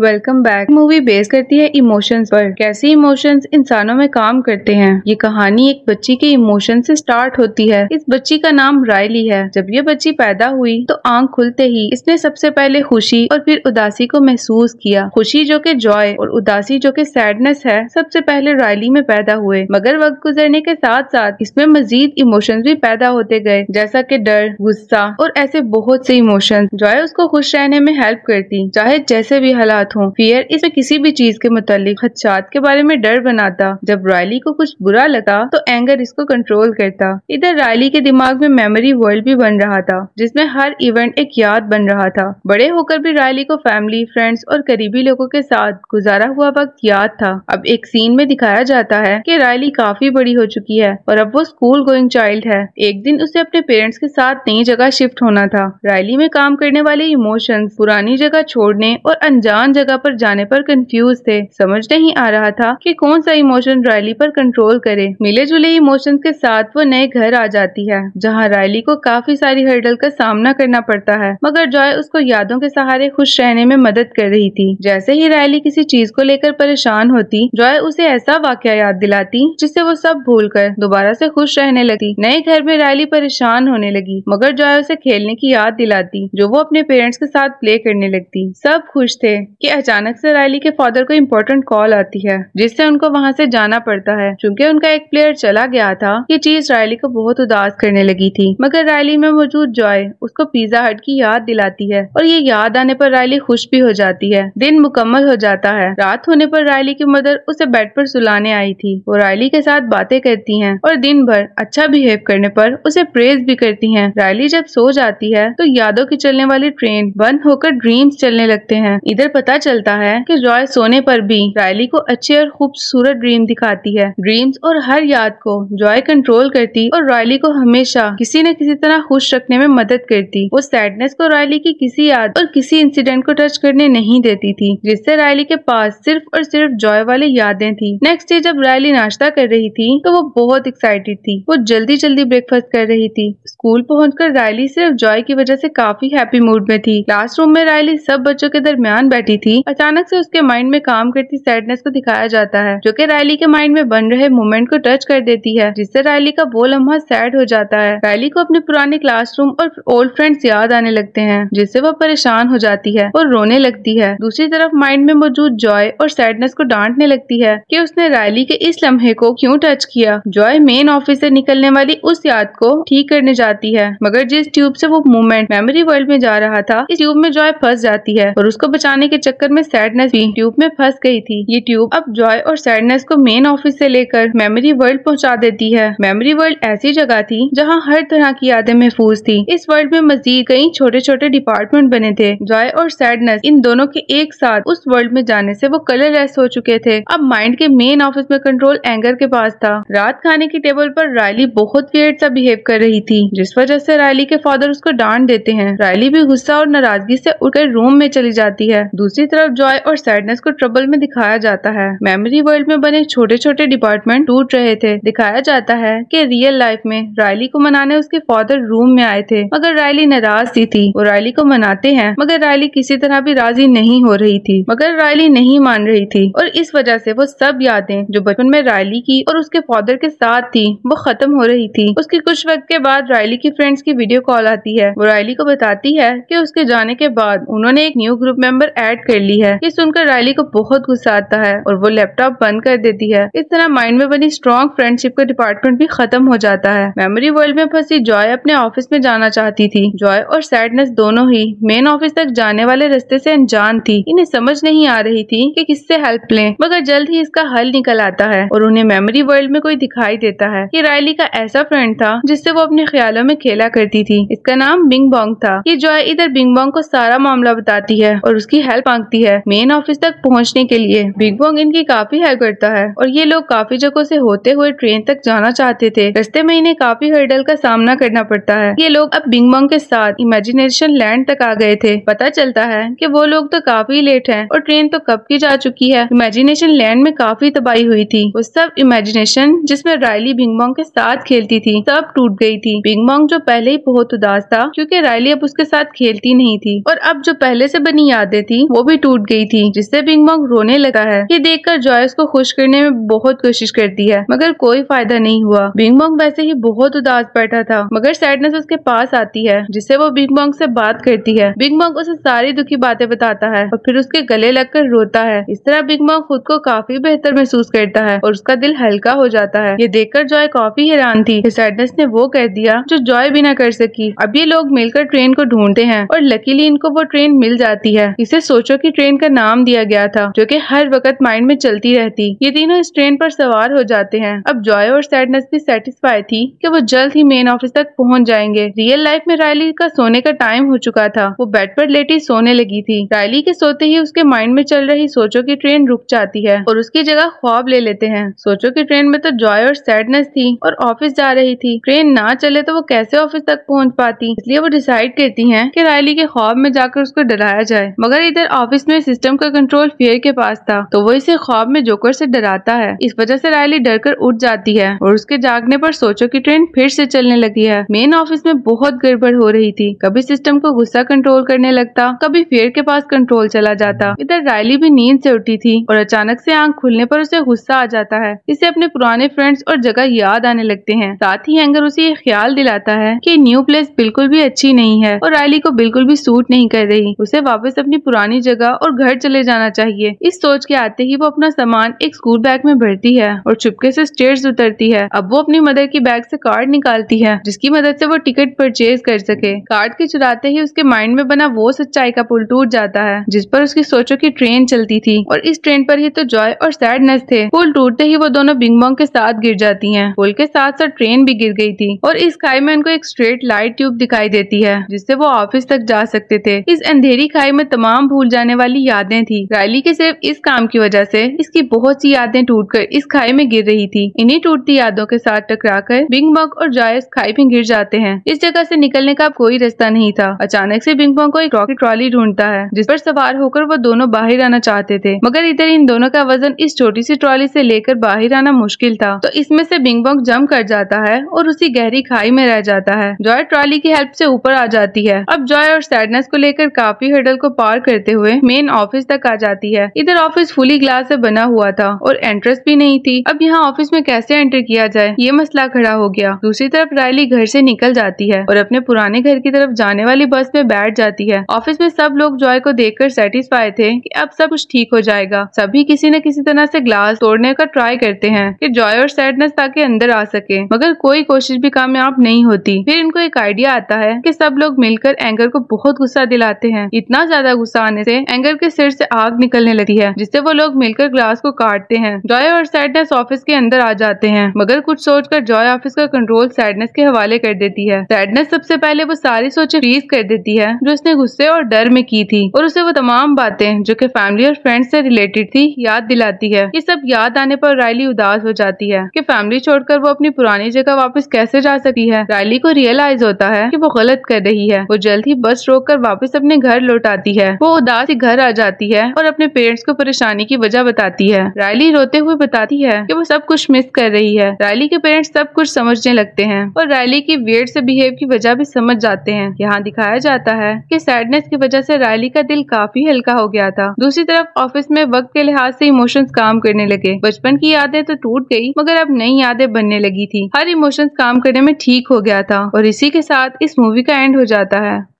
welcome back movie base करती है emotions पर कैसे इमोशंस इंसानों में काम करते हैं ये कहानी एक बच्ची के इमोशन से स्टार्ट होती है इस बच्ची का नाम रायली है जब ये बच्ची पैदा हुई तो आंख खुलते ही इसने सबसे पहले खुशी और फिर उदासी को महसूस किया खुशी जो कि जॉय और उदासी जो कि सैडनेस है सबसे पहले रायली में पैदा हुए मगर वक्त गुजरने के साथ साथ इसमें मजीद इमोशन भी पैदा होते गए जैसा की डर गुस्सा और ऐसे बहुत से इमोशन जॉय उसको खुश रहने में हेल्प करती चाहे जैसे भी हालात साथ हूँ फियर इसे किसी भी चीज के मुतालिक खदशात के बारे में डर बनाता जब रायली को कुछ बुरा लगा तो एंगर इसको कंट्रोल करता इधर रायली के दिमाग में मेमोरी वर्ल्ड भी बन रहा था जिसमें हर इवेंट एक याद बन रहा था बड़े होकर भी रायली को फैमिली फ्रेंड्स और करीबी लोगों के साथ गुजारा हुआ वक्त याद था अब एक सीन में दिखाया जाता है कि रायली काफी बड़ी हो चुकी है और अब वो स्कूल गोइंग चाइल्ड है एक दिन उसे अपने पेरेंट्स के साथ नई जगह शिफ्ट होना था रायली में काम करने वाले इमोशंस पुरानी जगह छोड़ने और अनजान जगह पर जाने पर कंफ्यूज थे समझ नहीं आ रहा था कि कौन सा इमोशन रायली पर कंट्रोल करे मिले जुले इमोशन के साथ वो नए घर आ जाती है जहाँ रायली को काफी सारी हर्डल का सामना करना पड़ता है मगर जॉय उसको यादों के सहारे खुश रहने में मदद कर रही थी जैसे ही रायली किसी चीज को लेकर परेशान होती जॉय उसे ऐसा वाक्य याद दिलाती जिससे वो सब भूल कर दोबारा से खुश रहने लगी नए घर में रायली परेशान होने लगी मगर जॉय उसे खेलने की याद दिलाती जो वो अपने पेरेंट्स के साथ प्ले करने लगती सब खुश थे कि अचानक से रायली के फादर को इम्पोर्टेंट कॉल आती है जिससे उनको वहाँ से जाना पड़ता है क्योंकि उनका एक प्लेयर चला गया था ये चीज रायली को बहुत उदास करने लगी थी मगर रायली में मौजूद जॉय उसको पिज्जा हट की याद दिलाती है और ये याद आने पर रायली खुश भी हो जाती है दिन मुकम्मल हो जाता है रात होने पर रायली की मदर उसे बेड पर सुलाने आई थी वो रायली के साथ बातें करती है और दिन भर अच्छा बिहेव करने पर उसे प्रेज भी करती है रायली जब सो जाती है तो यादों की चलने वाली ट्रेन बंद होकर ड्रीम्स चलने लगते है इधर पता पता चलता है कि जॉय सोने पर भी रायली को अच्छे और खूबसूरत ड्रीम दिखाती है ड्रीम्स और हर याद को जॉय कंट्रोल करती और रायली को हमेशा किसी न किसी तरह खुश रखने में मदद करती वो सैडनेस को रायली की किसी याद और किसी इंसिडेंट को टच करने नहीं देती थी जिससे रायली के पास सिर्फ और सिर्फ जॉय वाली यादें थी नेक्स्ट डे जब रायली नाश्ता कर रही थी तो वो बहुत एक्साइटेड थी वो जल्दी जल्दी ब्रेकफास्ट कर रही थी स्कूल पहुंचकर रायली सिर्फ जॉय की वजह से काफी हैप्पी मूड में थी क्लासरूम में रायली सब बच्चों के दरमियान बैठी थी अचानक से उसके माइंड में काम करती सैडनेस को दिखाया जाता है जो कि रैली के माइंड में बन रहे मोमेंट को टच कर देती है जिससे रैली का वो लम्हा सैड हो जाता है रैली को अपने पुराने क्लासरूम और ओल्ड फ्रेंड्स याद आने लगते हैं जिससे वह परेशान हो जाती है और रोने लगती है दूसरी तरफ माइंड में मौजूद जॉय और सैडनेस को डांटने लगती है की उसने रैली के इस लम्हे को क्यूँ टच किया जॉय मेन ऑफिस ऐसी निकलने वाली उस याद को ठीक करने जाती है मगर जिस ट्यूब ऐसी वो मूवमेंट मेमोरी वर्ल्ड में जा रहा था इस ट्यूब में जॉय फंस जाती है और उसको बचाने के चक्कर में सैडनेस भी ट्यूब में फंस गई थी ये ट्यूब अब जॉय और सैडनेस को मेन ऑफिस से लेकर मेमोरी वर्ल्ड पहुंचा देती है मेमोरी वर्ल्ड ऐसी जगह थी जहां हर तरह की यादें महफूज थी इस वर्ल्ड में मजीद कई छोटे छोटे डिपार्टमेंट बने थे जॉय और सैडनेस इन दोनों के एक साथ उस वर्ल्ड में जाने ऐसी वो कलर हो चुके थे अब माइंड के मेन ऑफिस में कंट्रोल एंगर के पास था रात खाने की टेबल पर रायली बहुत वेट सा बिहेव कर रही थी जिस वजह से रायली के फादर उसको डांट देते हैं रायली भी गुस्सा और नाराजगी से उठकर रूम में चली जाती है दूसरी दूसरी तरफ जॉय और सैडनेस को ट्रबल में दिखाया जाता है मेमोरी वर्ल्ड में बने छोटे छोटे डिपार्टमेंट टूट रहे थे दिखाया जाता है कि रियल लाइफ में रायली को मनाने उसके फादर रूम में आए थे मगर रायली नाराज थी थी वो रायली को मनाते हैं मगर रायली किसी तरह भी राजी नहीं हो रही थी मगर रायली नहीं मान रही थी और इस वजह से वो सब यादें जो बचपन में रायली की और उसके फादर के साथ थी वो खत्म हो रही थी उसके कुछ वक्त के बाद रायली की फ्रेंड्स की वीडियो कॉल आती है वो रायली को बताती है की उसके जाने के बाद उन्होंने एक new group member add set कर ली है ये सुनकर रायली को बहुत गुस्सा आता है और वो लैपटॉप बंद कर देती है इस तरह माइंड में बनी स्ट्रॉन्ग फ्रेंडशिप का डिपार्टमेंट भी खत्म हो जाता है मेमोरी वर्ल्ड में फंसी जॉय अपने ऑफिस में जाना चाहती थी जॉय और सैडनेस दोनों ही मेन ऑफिस तक जाने वाले रस्ते से अनजान थी इन्हें समझ नहीं आ रही थी कि किससे हेल्प लें मगर जल्द ही इसका हल निकल आता है और उन्हें मेमोरी वर्ल्ड में कोई दिखाई देता है ये रायली का ऐसा फ्रेंड था जिससे वो अपने ख्यालों में खेला करती थी इसका नाम बिंग बोंग था ये जॉय इधर बिंग बोंग को सारा मामला बताती है और उसकी हेल्प मांगती है मेन ऑफिस तक पहुंचने के लिए बिग बॉन्ग इनकी काफी हेल्प करता है और ये लोग काफी जगहों से होते हुए ट्रेन तक जाना चाहते थे रस्ते में इन्हें काफी हर्डल का सामना करना पड़ता है ये लोग अब बिग बॉन्ग के साथ इमेजिनेशन लैंड तक आ गए थे पता चलता है की वो लोग तो काफी लेट है और ट्रेन तो कब की जा चुकी है इमेजिनेशन लैंड में काफी तबाही हुई थी वो सब इमेजिनेशन जिसमे रायली बिग बॉन्ग के साथ खेलती थी सब टूट गयी थी बिग बॉन्ग जो पहले ही बहुत उदास था क्यूँकी रायली अब उसके साथ खेलती नहीं थी और अब जो पहले से बनी यादें थी वो भी टूट गई थी जिससे बिंग बॉन्ग रोने लगा है ये देखकर जॉयस को खुश करने में बहुत कोशिश करती है मगर कोई फायदा नहीं हुआ बिंग बॉन्ग वैसे ही बहुत उदास बैठा था मगर सैडनेस उसके पास आती है जिससे वो बिंग बॉन्ग से बात करती है बिंग बॉन्ग उसे सारी दुखी बातें बताता है और फिर उसके गले लगकर रोता है इस तरह बिग बॉन्ग खुद को काफी बेहतर महसूस करता है और उसका दिल हल्का हो जाता है ये देखकर जॉय काफी हैरान थी सैडनेस ने वो कर दिया जो जॉय भी ना कर सकी अब ये लोग मिलकर ट्रेन को ढूंढते हैं और लकीली इनको वो ट्रेन मिल जाती है इसे सोचो कोचों की ट्रेन का नाम दिया गया था जो कि हर वक्त माइंड में चलती रहती ये तीनों इस ट्रेन पर सवार हो जाते हैं अब जॉय और सैडनेस भी सेटिस्फाई थी कि वो जल्द ही मेन ऑफिस तक पहुंच जाएंगे रियल लाइफ में रायली का सोने का टाइम हो चुका था वो बेड पर लेटी सोने लगी थी रायली के सोते ही उसके माइंड में चल रही सोचो की ट्रेन रुक जाती है और उसकी जगह ख्वाब ले लेते हैं सोचो की ट्रेन में तो जॉय और सैडनेस थी और ऑफिस जा रही थी ट्रेन ना चले तो वो कैसे ऑफिस तक पहुँच पाती इसलिए वो डिसाइड करती है की रायली के ख्वाब में जाकर उसको डराया जाए मगर इधर ऑफिस में सिस्टम का कंट्रोल फेयर के पास था तो वो इसे ख्वाब में जोकर से डराता है इस वजह से रायली डर कर उठ जाती है और उसके जागने पर सोचो की ट्रेन फिर से चलने लगी है मेन ऑफिस में बहुत गड़बड़ हो रही थी कभी सिस्टम को गुस्सा कंट्रोल करने लगता कभी फेयर के पास कंट्रोल चला जाता इधर रायली भी नींद से उठी थी और अचानक से आंख खुलने पर उसे गुस्सा आ जाता है इसे अपने पुराने फ्रेंड्स और जगह याद आने लगते हैं साथ ही एंगर उसे ये ख्याल दिलाता है कि न्यू प्लेस बिल्कुल भी अच्छी नहीं है और रायली को बिल्कुल भी सूट नहीं कर रही उसे वापस अपनी पुरानी जगह जगह और घर चले जाना चाहिए इस सोच के आते ही वो अपना सामान एक स्कूल बैग में भरती है और चुपके से स्टेयर्स उतरती है अब वो अपनी मदर की बैग से कार्ड निकालती है जिसकी मदद से वो टिकट परचेज कर सके कार्ड के चुराते ही उसके माइंड में बना वो सच्चाई का पुल टूट जाता है जिस पर उसकी सोचों की ट्रेन चलती थी और इस ट्रेन पर ही तो जॉय और सैडनेस थे पुल टूटते ही वो दोनों बिंग बॉन्ग के साथ गिर जाती है पुल के साथ साथ ट्रेन भी गिर गई थी और इस खाई में उनको एक स्ट्रेट लाइट ट्यूब दिखाई देती है जिससे वो ऑफिस तक जा सकते थे इस अंधेरी खाई में तमाम भूल जाने जाने वाली यादें थी रैली के सिर्फ इस काम की वजह से इसकी बहुत सी यादें टूटकर इस खाई में गिर रही थी इन्हीं टूटती यादों के साथ टकरा कर बिंग बॉक और जायस खाई में गिर जाते हैं इस जगह से निकलने का कोई रास्ता नहीं था अचानक से बिंग बॉक को एक रॉकेट ट्रॉली ढूंढता है जिस पर सवार होकर वो दोनों बाहर आना चाहते थे मगर इधर इन दोनों का वजन इस छोटी सी ट्रॉली से लेकर बाहर आना मुश्किल था तो इसमें से बिंग बॉक जम कर जाता है और उसी गहरी खाई में रह जाता है जॉय ट्रॉली की हेल्प से ऊपर आ जाती है अब जॉय और सैडनेस को लेकर काफी हडल को पार करते हुए हुए मेन ऑफिस तक आ जाती है इधर ऑफिस फुली ग्लास से बना हुआ था और एंट्रेंस भी नहीं थी अब यहाँ ऑफिस में कैसे एंटर किया जाए ये मसला खड़ा हो गया दूसरी तरफ रायली घर से निकल जाती है और अपने पुराने घर की तरफ जाने वाली बस में बैठ जाती है ऑफिस में सब लोग जॉय को कर सेटिस्फाई थे कि अब सब कुछ ठीक हो जाएगा सभी किसी न किसी तरह से ग्लास तोड़ने का ट्राई करते हैं कि जॉय और सैडनेस ताकि अंदर आ सके मगर कोई कोशिश भी कामयाब नहीं होती फिर इनको एक आइडिया आता है कि सब लोग मिलकर एंगर को बहुत गुस्सा दिलाते हैं इतना ज्यादा गुस्सा आने से एंगर के सिर से आग निकलने लगी है जिससे वो लोग मिलकर ग्लास को काटते हैं जॉय और सैडनेस ऑफिस के अंदर आ जाते हैं मगर कुछ सोचकर जॉय ऑफिस का कंट्रोल सैडनेस के हवाले कर देती है सैडनेस सबसे पहले वो सारी सोचे फ्रीज कर देती है जो उसने गुस्से और डर में की थी और उसे वो तमाम बातें जो की फैमिली और फ्रेंड्स से रिलेटेड थी याद दिलाती है ये सब याद आने पर रायली उदास हो जाती है की फैमिली छोड़कर वो अपनी पुरानी जगह वापस कैसे जा सकती है रायली को रियलाइज होता है की वो गलत कर रही है वो जल्द ही बस रोक कर वापस अपने घर लौट आती है वो उदास साथ ही घर आ जाती है और अपने पेरेंट्स को परेशानी की वजह बताती है रायली रोते हुए बताती है कि वो सब कुछ मिस कर रही है रायली के पेरेंट्स सब कुछ समझने लगते हैं और रायली की वेट से बिहेव की वजह भी समझ जाते हैं यहाँ दिखाया जाता है कि सैडनेस की वजह से रायली का दिल काफी हल्का हो गया था दूसरी तरफ ऑफिस में वक्त के लिहाज से इमोशंस काम करने लगे बचपन की यादें तो टूट गई मगर अब नई यादें बनने लगी थी हर इमोशंस काम करने में ठीक हो गया था और इसी के साथ इस मूवी का एंड हो जाता है